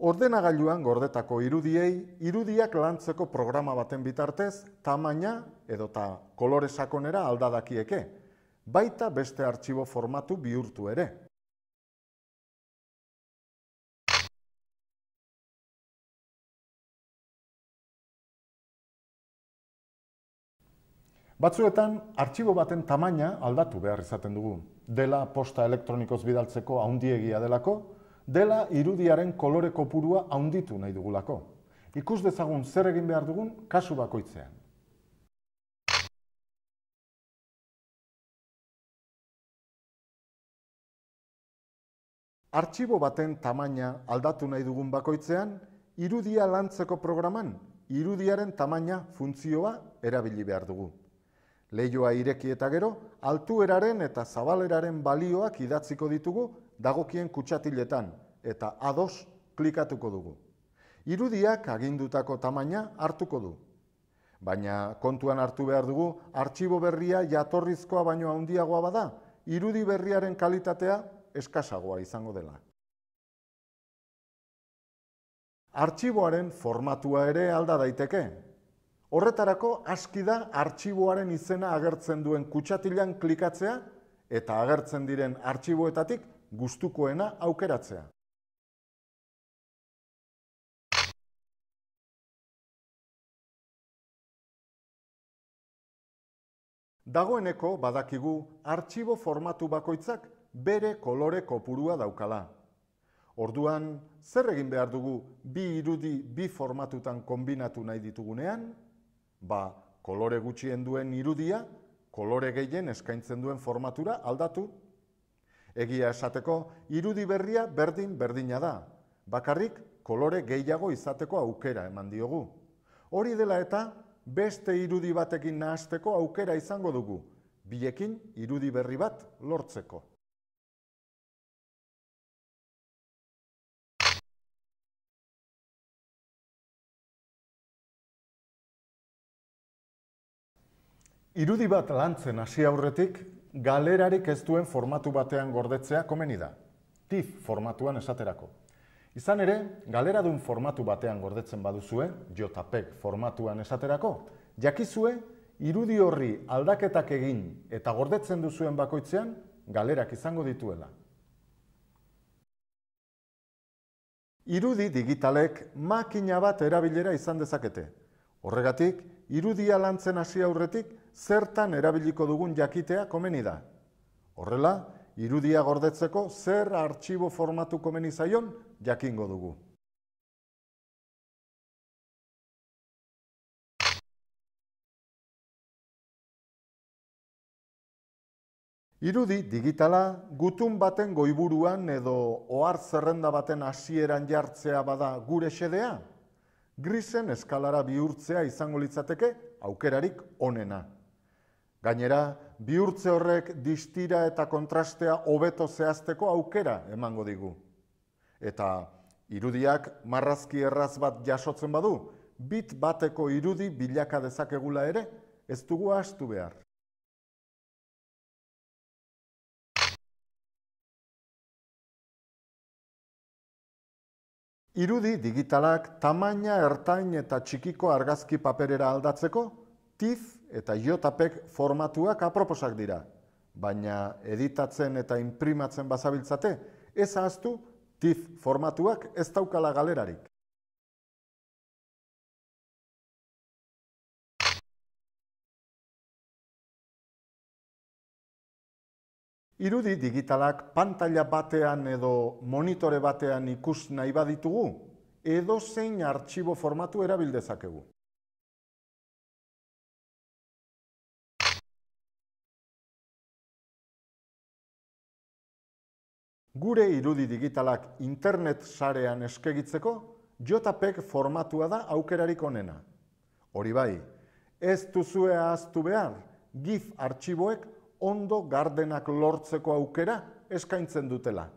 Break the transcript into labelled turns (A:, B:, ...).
A: Ordenagailuan gordetako irudiei, irudiak lantzeko programa baten bitartez, tamaina edota kolore sakonera aldadakieke baita beste artxibo formatu bihurtu ere. Batzuetan, artxibo baten tamaina aldatu behar izaten dugu. Dela posta elektronikoz bidaltzeko ahondiegia delako, dela irudiaren koloreko purua ahonditu nahi dugulako. Ikus dezagun zer egin behar dugun kasu bakoitzean. Artxibo baten tamaina aldatu nahi dugun bakoitzean, irudia lantzeko programan, irudiaren tamaina funtzioa erabili behar dugu. Leioa ireki eta gero, altueraren eta zabaleraren balioak idatziko ditugu dagokien kutsatiletan eta ados klikatuko dugu. Irudiak agindutako tamaina hartuko du. Baina kontuan hartu behar dugu, artxibo berria jatorrizkoa baino handiagoa bada, irudi berriaren kalitatea eskasagoa izango dela. Artxiboaren formatua ere alda daiteke. Horretarako aski da artxiboaren izena agertzen duen kutsatilan klikatzea eta agertzen diren artxiboetatik gustukoena aukeratzea.
B: Dagoeneko
A: badakigu artxibo formatu bakoitzak bere kolore kopurua daukala. Orduan, zer egin behar dugu bi irudi bi formatutan kombinatu nahi ditugunean? Ba, kolore gutxien duen irudia, kolore gehien eskaintzen duen formatura aldatu. Egia esateko, irudi berria berdin berdina da. Bakarrik, kolore gehiago izateko aukera eman diogu. Hori dela eta, beste irudi batekin nahasteko aukera izango dugu, biekin irudi berri bat lortzeko. Irudi bat lantzen hasi aurretik, galerarik ez duen formatu batean gordetzea komeni da. TIF formatuan esaterako. Izan ere, galera duen formatu batean gordetzen baduzue, JPEG formatuan esaterako, jakizue, irudi horri aldaketak egin eta gordetzen duzuen bakoitzean, galerak izango dituela. Irudi digitalek makina bat erabilera izan dezakete. Horregatik, irudia lantzen hasi aurretik zertan erabiliko dugun jakitea komeni da. Horrela, irudia gordetzeko zer artxibo formatu komeni zaion jakingo dugu. Irudi digitala gutun baten goiburuan edo ohar zerrenda baten hasieran jartzea bada gure xedea grisen eskalara bihurtzea izango litzateke aukerarik onena. Gainera, bihurtze horrek distira eta kontrastea hobeto zehazteko aukera emango digu. Eta irudiak marrazki erraz bat jasotzen badu, bit bateko irudi bilaka dezakegula ere, ez dugu astu behar. Irudi digitalak tamaina ertain eta txikiko argazki paperera aldatzeko, TIF eta JPEG formatuak aproposak dira. Baina editatzen eta imprimatzen bazabiltzate, ez ahaztu TIF formatuak ez daukala galerarik. Irudi digitalak pantalla batean edo monitore batean ikus nahi baditugu, edo zein artxibo formatu erabildezakegu. Gure irudi digitalak internet sarean eskegitzeko, JPEG formatua da aukerarik onena. Hori bai, ez duzue ahaztu behar, GIF artxiboek ondo gardenak lortzeko aukera eskaintzen dutela